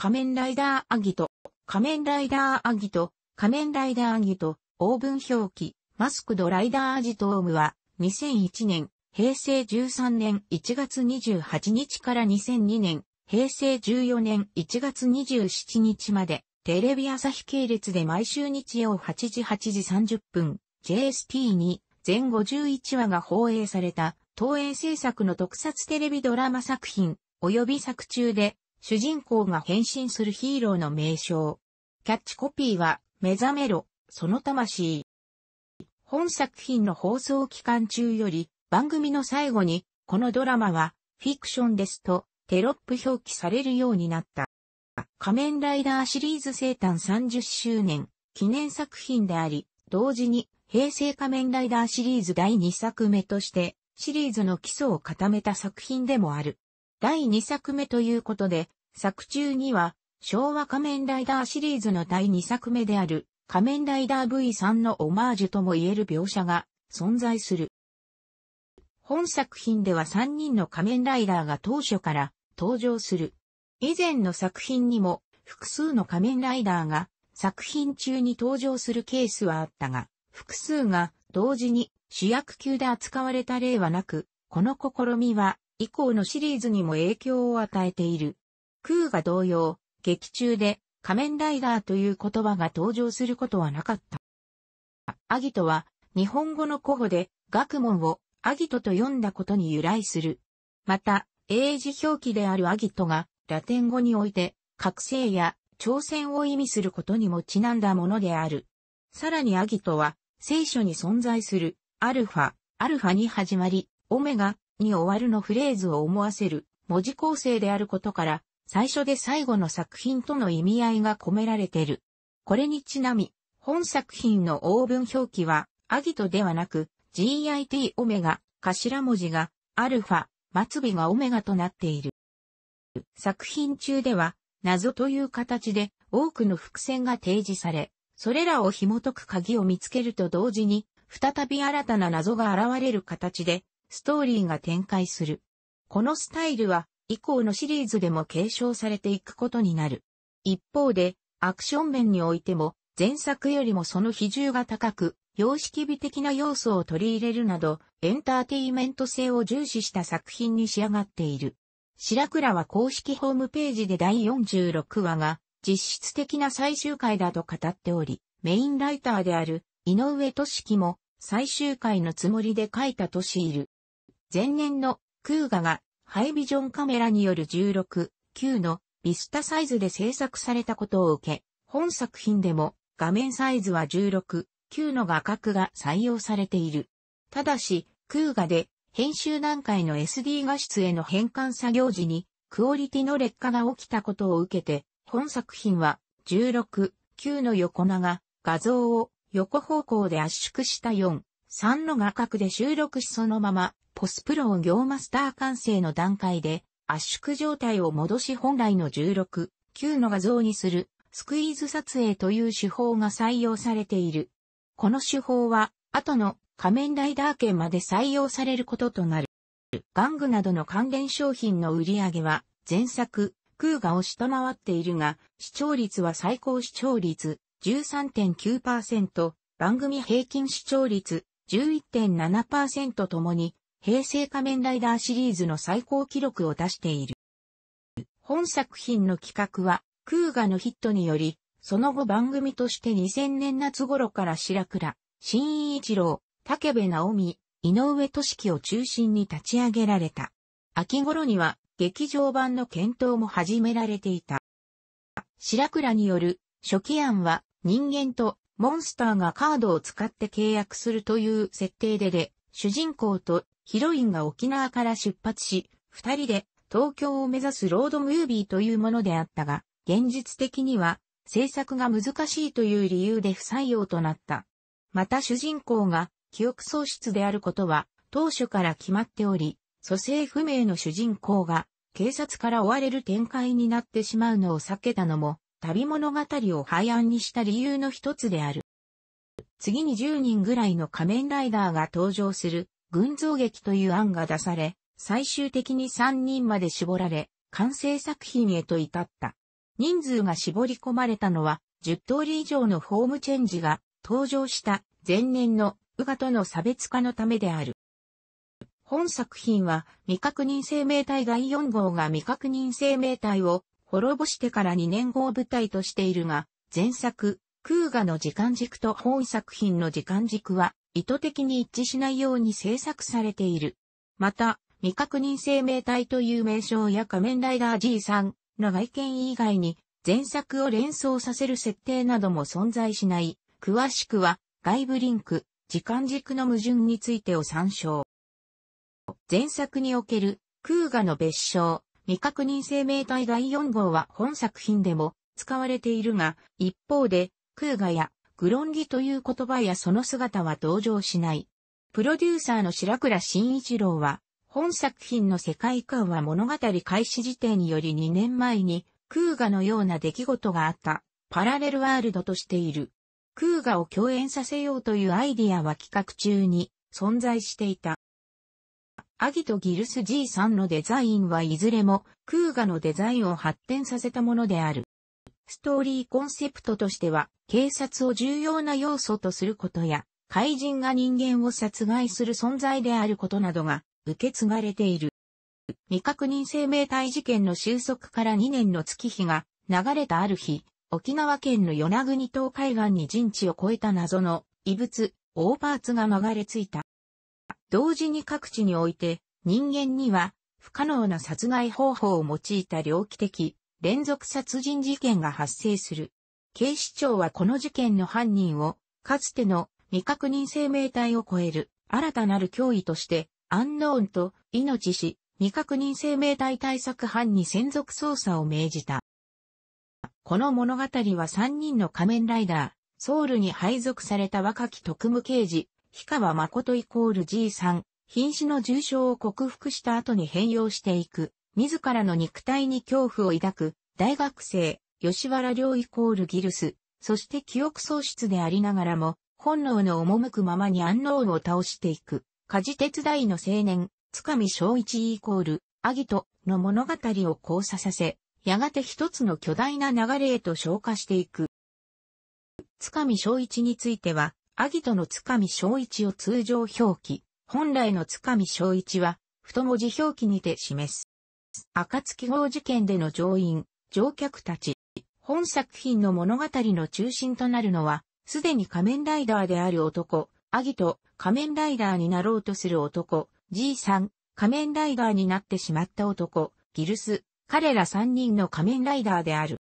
仮面ライダーアギト、仮面ライダーアギト、仮面ライダーアギト、オーブン表記、マスクドライダーアジトームは、2001年、平成13年1月28日から2002年、平成14年1月27日まで、テレビ朝日系列で毎週日曜8時8時30分、JST に全51話が放映された、東映制作の特撮テレビドラマ作品、及び作中で主人公が変身するヒーローの名称。キャッチコピーは、目覚めろ、その魂。本作品の放送期間中より、番組の最後に、このドラマは、フィクションですと、テロップ表記されるようになった。仮面ライダーシリーズ生誕30周年記念作品であり、同時に平成仮面ライダーシリーズ第2作目としてシリーズの基礎を固めた作品でもある。第2作目ということで、作中には、昭和仮面ライダーシリーズの第2作目である、仮面ライダー V3 のオマージュとも言える描写が存在する。本作品では3人の仮面ライダーが当初から登場する。以前の作品にも複数の仮面ライダーが作品中に登場するケースはあったが、複数が同時に主役級で扱われた例はなく、この試みは以降のシリーズにも影響を与えている。空が同様、劇中で仮面ライダーという言葉が登場することはなかった。アギトは日本語の古語で学問をアギトと読んだことに由来する。また、英字表記であるアギトがラテン語において覚醒や挑戦を意味することにもちなんだものである。さらにアギトは聖書に存在するアルファ、アルファに始まり、オメガ、に終わるのフレーズを思わせる文字構成であることから、最初で最後の作品との意味合いが込められている。これにちなみ、本作品の応文表記は、アギトではなく、GIT オメガ、頭文字が、アルファ、末尾がオメガとなっている。作品中では、謎という形で多くの伏線が提示され、それらを紐解く鍵を見つけると同時に、再び新たな謎が現れる形で、ストーリーが展開する。このスタイルは以降のシリーズでも継承されていくことになる。一方で、アクション面においても、前作よりもその比重が高く、様式美的な要素を取り入れるなど、エンターテイメント性を重視した作品に仕上がっている。白倉は公式ホームページで第46話が、実質的な最終回だと語っており、メインライターである井上俊樹も最終回のつもりで書いたとしいる。前年のクーガがハイビジョンカメラによる16、9のビスタサイズで制作されたことを受け、本作品でも画面サイズは16、9の画角が採用されている。ただし、クーガで編集段階の SD 画質への変換作業時にクオリティの劣化が起きたことを受けて、本作品は16、9の横長、画像を横方向で圧縮した4、3の画角で収録しそのままポスプロを行マスター完成の段階で、圧縮状態を戻し本来の16、9の画像にする、スクイーズ撮影という手法が採用されている。この手法は、後の仮面ライダー券まで採用されることとなる。玩具などの関連商品の売り上げは、前作、クーガを下回っているが、視聴率は最高視聴率13.9%、番組平均視聴率11.7%ともに平成仮面ライダーシリーズの最高記録を出している。本作品の企画は、空画のヒットにより、その後番組として2000年夏頃から白倉、新一郎、竹部直美、井上俊樹を中心に立ち上げられた。秋頃には劇場版の検討も始められていた。白倉による初期案は人間とモンスターがカードを使って契約するという設定でで、主人公とヒロインが沖縄から出発し、二人で東京を目指すロードムービーというものであったが、現実的には制作が難しいという理由で不採用となった。また主人公が記憶喪失であることは当初から決まっており、蘇生不明の主人公が警察から追われる展開になってしまうのを避けたのも旅物語を廃案にした理由の一つである。次に10人ぐらいの仮面ライダーが登場する群像劇という案が出され、最終的に3人まで絞られ、完成作品へと至った。人数が絞り込まれたのは、10通り以上のホームチェンジが登場した前年のウガとの差別化のためである。本作品は未確認生命体第4号が未確認生命体を滅ぼしてから2年後を舞台としているが、前作、空ガの時間軸と本作品の時間軸は意図的に一致しないように制作されている。また、未確認生命体という名称や仮面ライダー G さんの外見以外に前作を連想させる設定なども存在しない。詳しくは外部リンク、時間軸の矛盾についてを参照。前作における空ガの別称、未確認生命体第4号は本作品でも使われているが、一方で空ガやグロンギという言葉やその姿は登場しない。プロデューサーの白倉慎一郎は、本作品の世界観は物語開始時点により2年前に、空ガのような出来事があった、パラレルワールドとしている。空ガを共演させようというアイディアは企画中に存在していた。アギとギルス G さんのデザインはいずれも空ガのデザインを発展させたものである。ストーリーコンセプトとしては、警察を重要な要素とすることや、怪人が人間を殺害する存在であることなどが受け継がれている。未確認生命体事件の収束から2年の月日が流れたある日、沖縄県の与那国島海岸に陣地を超えた謎の異物、オーパーツが流れ着いた。同時に各地において人間には不可能な殺害方法を用いた猟奇的連続殺人事件が発生する。警視庁はこの事件の犯人を、かつての未確認生命体を超える新たなる脅威として、アンノーンと命し、未確認生命体対策班に専属捜査を命じた。この物語は3人の仮面ライダー、ソウルに配属された若き特務刑事、氷川誠イコール G 3瀕死の重傷を克服した後に変容していく、自らの肉体に恐怖を抱く、大学生、吉原良イコールギルス、そして記憶喪失でありながらも、本能の赴くままに安納を倒していく、家事手伝いの青年、塚見正一イコール、アギトの物語を交差させ、やがて一つの巨大な流れへと昇華していく。塚見正一については、アギトの塚見正一を通常表記、本来の塚見正一は、太文字表記にて示す。赤月号事件での乗員、乗客たち、本作品の物語の中心となるのは、すでに仮面ライダーである男、アギと仮面ライダーになろうとする男、G さん、仮面ライダーになってしまった男、ギルス、彼ら3人の仮面ライダーである。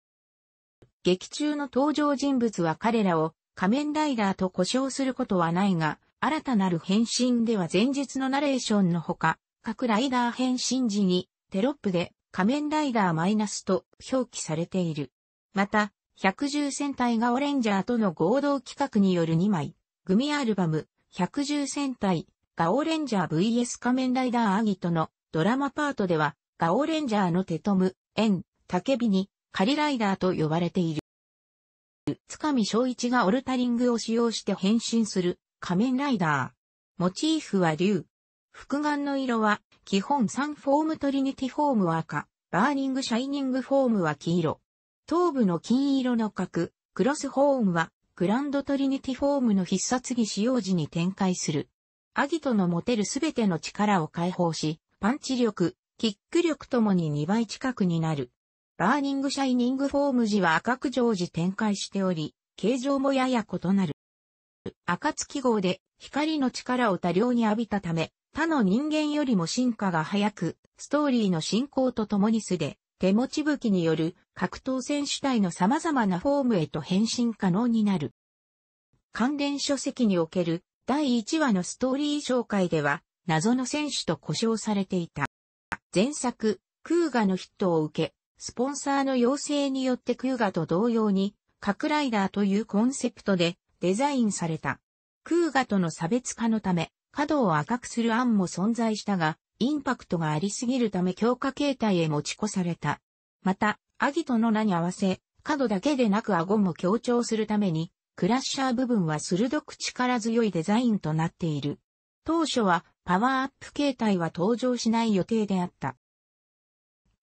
劇中の登場人物は彼らを仮面ライダーと呼称することはないが、新たなる変身では前日のナレーションのほか、各ライダー変身時にテロップで仮面ライダーマイナスと表記されている。また、110戦隊ガオレンジャーとの合同企画による2枚、グミアルバム、110戦隊、ガオレンジャー VS 仮面ライダーアギトのドラマパートでは、ガオレンジャーのテトム、エン、タケビに、カリライダーと呼ばれている。つかみ正一がオルタリングを使用して変身する仮面ライダー。モチーフは竜。複眼の色は基本3フォームトリニティフォームは赤、バーニングシャイニングフォームは黄色。頭部の金色の角、クロスホーンは、グランドトリニティフォームの必殺技使用時に展開する。アギトの持てるすべての力を解放し、パンチ力、キック力ともに2倍近くになる。バーニングシャイニングフォーム時は赤く常時展開しており、形状もやや異なる。赤月号で光の力を多量に浴びたため、他の人間よりも進化が早く、ストーリーの進行とともに素で、手持ち武器による格闘戦主体の様々なフォームへと変身可能になる。関連書籍における第1話のストーリー紹介では、謎の選手と故障されていた。前作、クーガのヒットを受け、スポンサーの要請によってクーガと同様に、格ライダーというコンセプトでデザインされた。クーガとの差別化のため、角を赤くする案も存在したが、インパクトがありすぎるため強化形態へ持ち越された。また、アギトの名に合わせ、角だけでなく顎も強調するために、クラッシャー部分は鋭く力強いデザインとなっている。当初はパワーアップ形態は登場しない予定であった。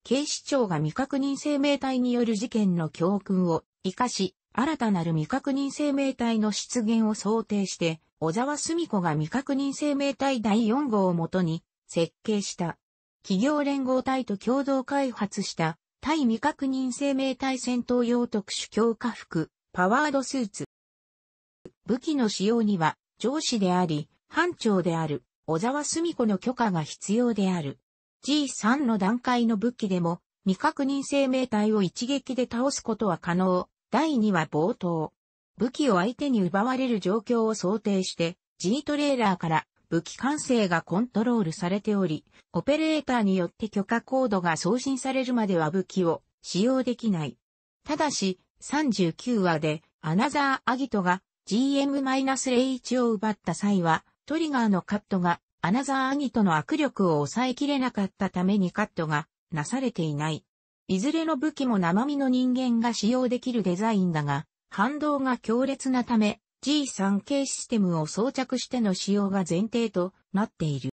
警視庁が未確認生命体による事件の教訓を活かし、新たなる未確認生命体の出現を想定して、小沢澄子が未確認生命体第4号をもとに設計した。企業連合体と共同開発した対未確認生命体戦闘用特殊強化服、パワードスーツ。武器の使用には、上司であり、班長である、小沢澄子の許可が必要である。G3 の段階の武器でも、未確認生命体を一撃で倒すことは可能。第2は冒頭。武器を相手に奪われる状況を想定して、G トレーラーから武器管制がコントロールされており、オペレーターによって許可コードが送信されるまでは武器を使用できない。ただし、39話で、アナザーアギトが GM-01 を奪った際は、トリガーのカットが、アナザーアギトの握力を抑えきれなかったためにカットがなされていない。いずれの武器も生身の人間が使用できるデザインだが、反動が強烈なため、G3 系システムを装着しての使用が前提となっている。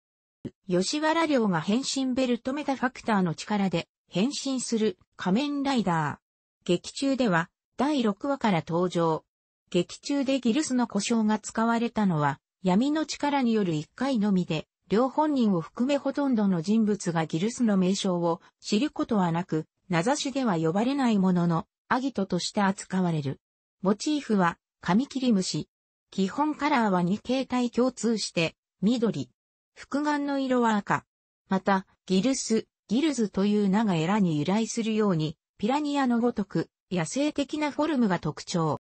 吉原寮が変身ベルトメタファクターの力で変身する仮面ライダー。劇中では第6話から登場。劇中でギルスの故障が使われたのは闇の力による1回のみで、両本人を含めほとんどの人物がギルスの名称を知ることはなく、名指しでは呼ばれないものの、アギトとして扱われる。モチーフはカミキリムシ。基本カラーは2形態共通して、緑。複眼の色は赤。また、ギルス、ギルズという名がエラに由来するように、ピラニアのごとく、野生的なフォルムが特徴。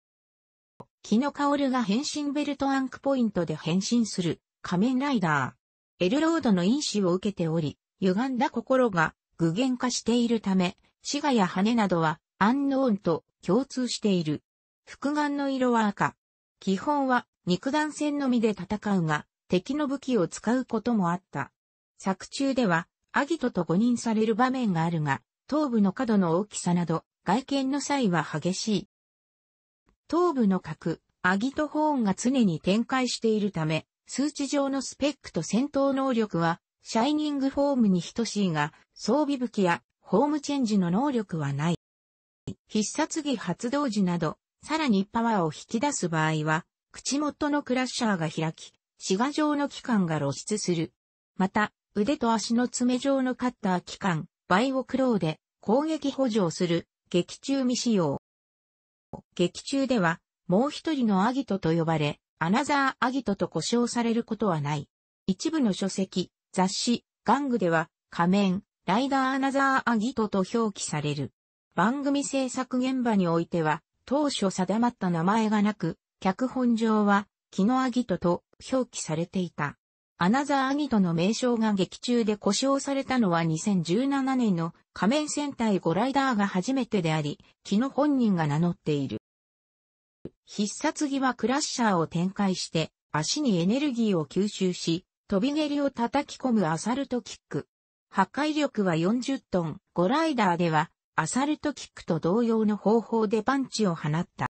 木の薫が変身ベルトアンクポイントで変身する、仮面ライダー。エルロードの因子を受けており、歪んだ心が具現化しているため、死がや羽などは、アンノーンと共通している。複眼の色は赤。基本は肉弾戦のみで戦うが、敵の武器を使うこともあった。作中では、アギトと誤認される場面があるが、頭部の角の大きさなど、外見の際は激しい。頭部の角、アギトホーンが常に展開しているため、数値上のスペックと戦闘能力は、シャイニングフォームに等しいが、装備武器やホームチェンジの能力はない。必殺技発動時など、さらにパワーを引き出す場合は、口元のクラッシャーが開き、シガ状の器官が露出する。また、腕と足の爪状のカッター器官、バイオクローで攻撃補助をする、劇中未使用。劇中では、もう一人のアギトと呼ばれ、アナザーアギトと呼称されることはない。一部の書籍、雑誌、玩具では、仮面、ライダーアナザーアギトと表記される。番組制作現場においては、当初定まった名前がなく、脚本上は、木のアギトと表記されていた。アナザーアギトの名称が劇中で故障されたのは2017年の仮面戦隊ゴライダーが初めてであり、木の本人が名乗っている。必殺技はクラッシャーを展開して、足にエネルギーを吸収し、飛び蹴りを叩き込むアサルトキック。破壊力は40トン、ゴライダーではアサルトキックと同様の方法でパンチを放った。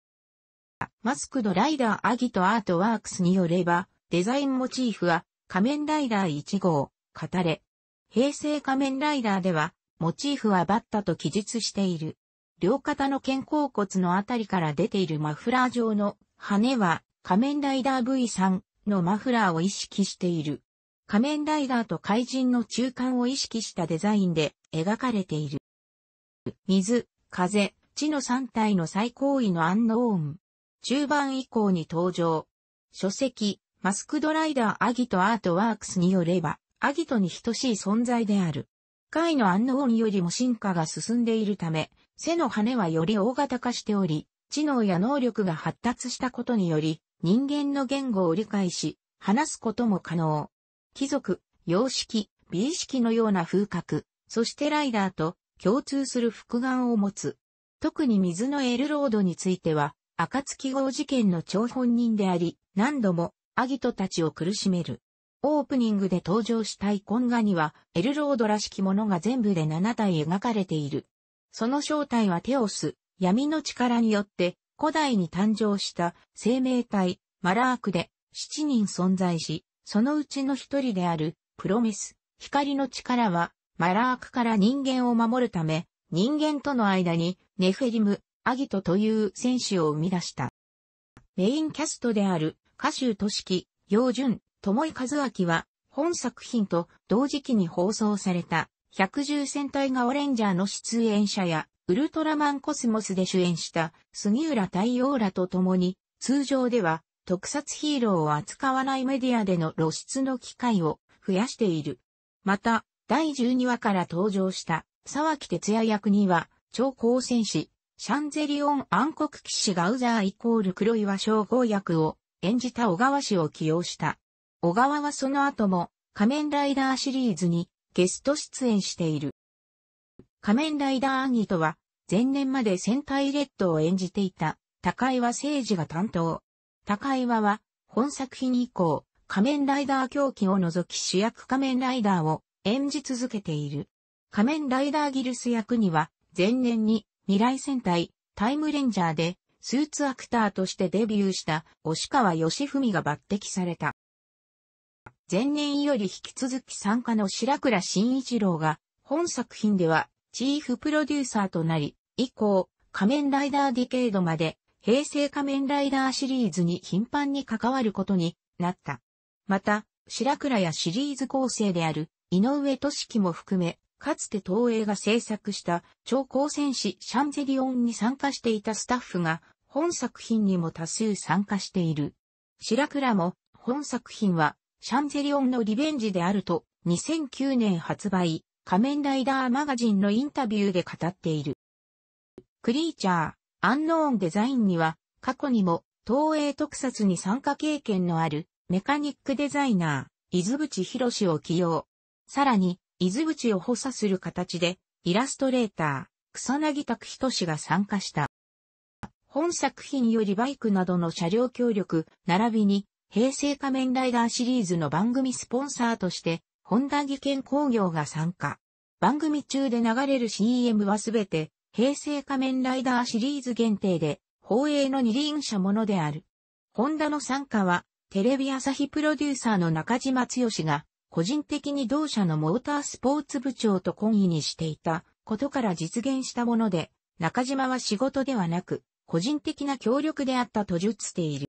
マスクのライダーアギトアートワークスによれば、デザインモチーフは仮面ライダー1号、語れ。平成仮面ライダーでは、モチーフはバッタと記述している。両肩の肩甲骨のあたりから出ているマフラー状の羽は仮面ライダー V3 のマフラーを意識している。仮面ライダーと怪人の中間を意識したデザインで描かれている。水、風、地の3体の最高位のアンノーン。中盤以降に登場。書籍、マスクドライダーアギトアートワークスによれば、アギトに等しい存在である。海のアンノーンよりも進化が進んでいるため、背の羽はより大型化しており、知能や能力が発達したことにより、人間の言語を理解し、話すことも可能。貴族、様式、美意識のような風格、そしてライダーと共通する複眼を持つ。特に水のエルロードについては、暁号事件の張本人であり、何度もアギトたちを苦しめる。オープニングで登場したイコンガには、エルロードらしきものが全部で7体描かれている。その正体はテオス、闇の力によって、古代に誕生した生命体、マラークで7人存在し、そのうちの一人である、プロメス、光の力は、マラークから人間を守るため、人間との間にネフェリム、アギトという戦士を生み出した。メインキャストである、歌手都市記、洋順、友井和明は、本作品と同時期に放送された、百獣戦隊がオレンジャーの出演者や、ウルトラマンコスモスで主演した杉浦太陽らと共に、通常では特撮ヒーローを扱わないメディアでの露出の機会を増やしている。また、第12話から登場した沢木哲也役には、超高戦士、シャンゼリオン暗黒騎士ガウザーイコール黒岩称号役を演じた小川氏を起用した。小川はその後も仮面ライダーシリーズにゲスト出演している。仮面ライダーアニとは前年まで戦隊レッドを演じていた高岩誠二が担当。高岩は本作品以降仮面ライダー狂気を除き主役仮面ライダーを演じ続けている。仮面ライダーギルス役には、前年に未来戦隊タイムレンジャーでスーツアクターとしてデビューした押川義文が抜擢された。前年より引き続き参加の白倉慎一郎が本作品ではチーフプロデューサーとなり、以降仮面ライダーディケードまで平成仮面ライダーシリーズに頻繁に関わることになった。また、白倉やシリーズ構成である井上俊樹も含め、かつて東映が制作した超高戦士シャンゼリオンに参加していたスタッフが本作品にも多数参加している。白倉も本作品はシャンゼリオンのリベンジであると2009年発売仮面ライダーマガジンのインタビューで語っている。クリーチャー、アンノーンデザインには過去にも東映特撮に参加経験のあるメカニックデザイナー、伊豆淵博士を起用。さらに、伊豆口を補佐する形で、イラストレーター、草薙拓人氏が参加した。本作品よりバイクなどの車両協力、並びに、平成仮面ライダーシリーズの番組スポンサーとして、本田技研工業が参加。番組中で流れる CM はすべて、平成仮面ライダーシリーズ限定で、放映の二輪車ものである。ホンダの参加は、テレビ朝日プロデューサーの中島剛が、個人的に同社のモータースポーツ部長と懇意にしていたことから実現したもので、中島は仕事ではなく、個人的な協力であったと述している。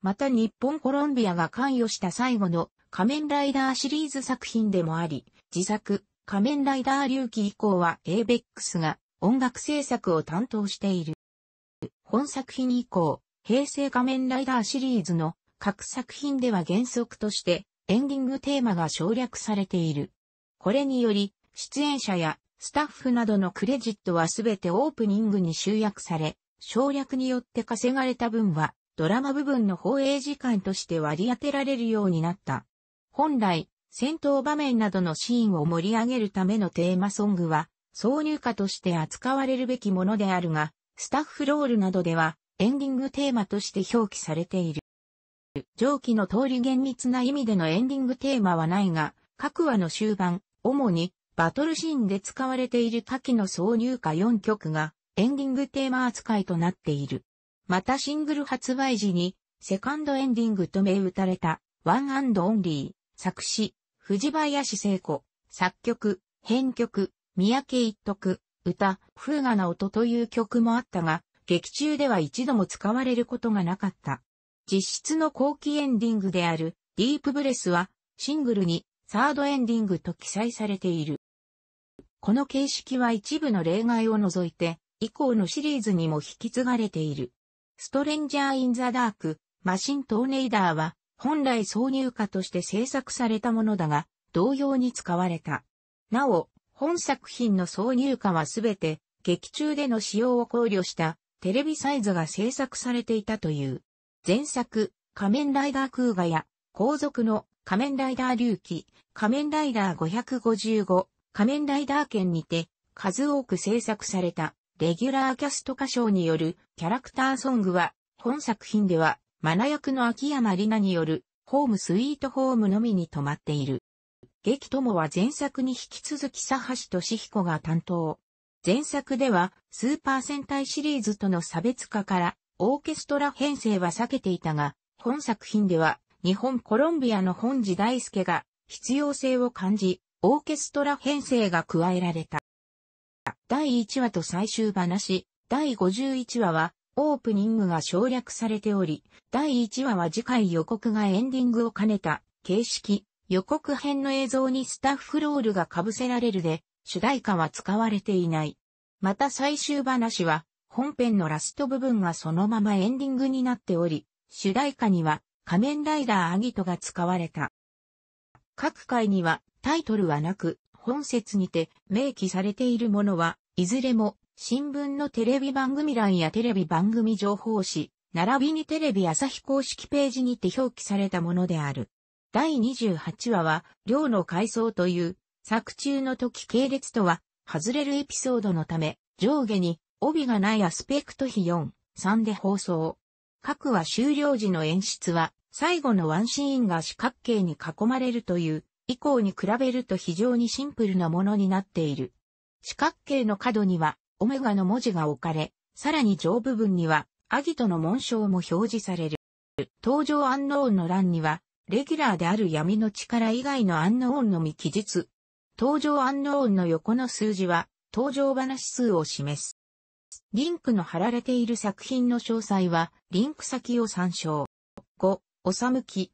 また日本コロンビアが関与した最後の仮面ライダーシリーズ作品でもあり、自作仮面ライダー隆起以降は ABEX が音楽制作を担当している。本作品以降、平成仮面ライダーシリーズの各作品では原則としてエンディングテーマが省略されている。これにより、出演者やスタッフなどのクレジットはすべてオープニングに集約され、省略によって稼がれた分は、ドラマ部分の放映時間として割り当てられるようになった。本来、戦闘場面などのシーンを盛り上げるためのテーマソングは、挿入歌として扱われるべきものであるが、スタッフロールなどではエンディングテーマとして表記されている。上記の通り厳密な意味でのエンディングテーマはないが、各話の終盤、主にバトルシーンで使われている多岐の挿入歌4曲がエンディングテーマ扱いとなっている。またシングル発売時にセカンドエンディングと銘打たれたワンオンリー作詞藤林聖子作曲編曲三宅一徳歌風雅な音という曲もあったが劇中では一度も使われることがなかった。実質の後期エンディングであるディープブレスはシングルにサードエンディングと記載されている。この形式は一部の例外を除いて以降のシリーズにも引き継がれている。ストレンジャー・イン・ザ・ダーク、マシン・トーネイダーは本来挿入歌として制作されたものだが同様に使われた。なお、本作品の挿入歌はすべて劇中での使用を考慮したテレビサイズが制作されていたという。前作、仮面ライダー空ガや、後続の仮面ライダー隆起、仮面ライダー555、仮面ライダー剣にて、数多く制作された、レギュラーキャスト歌唱によるキャラクターソングは、本作品では、マナ役の秋山里奈による、ホームスイートホームのみに止まっている。劇ともは前作に引き続き佐橋俊彦が担当。前作では、スーパー戦隊シリーズとの差別化から、オーケストラ編成は避けていたが、本作品では日本コロンビアの本次大輔が必要性を感じ、オーケストラ編成が加えられた。第1話と最終話、第51話はオープニングが省略されており、第1話は次回予告がエンディングを兼ねた形式、予告編の映像にスタッフロールが被せられるで、主題歌は使われていない。また最終話は本編のラスト部分がそのままエンディングになっており、主題歌には仮面ライダーアギトが使われた。各回にはタイトルはなく、本説にて明記されているものは、いずれも新聞のテレビ番組欄やテレビ番組情報誌、並びにテレビ朝日公式ページにて表記されたものである。第28話は、寮の階層という、作中の時系列とは、外れるエピソードのため、上下に帯がないアスペクト比4、3で放送。各話終了時の演出は、最後のワンシーンが四角形に囲まれるという、以降に比べると非常にシンプルなものになっている。四角形の角には、オメガの文字が置かれ、さらに上部分には、アギトの紋章も表示される。登場アンノーンの欄には、レギュラーである闇の力以外のアンノーンのみ記述。登場アンノーンの横の数字は、登場話数を示す。リンクの貼られている作品の詳細は、リンク先を参照。5、おさむき、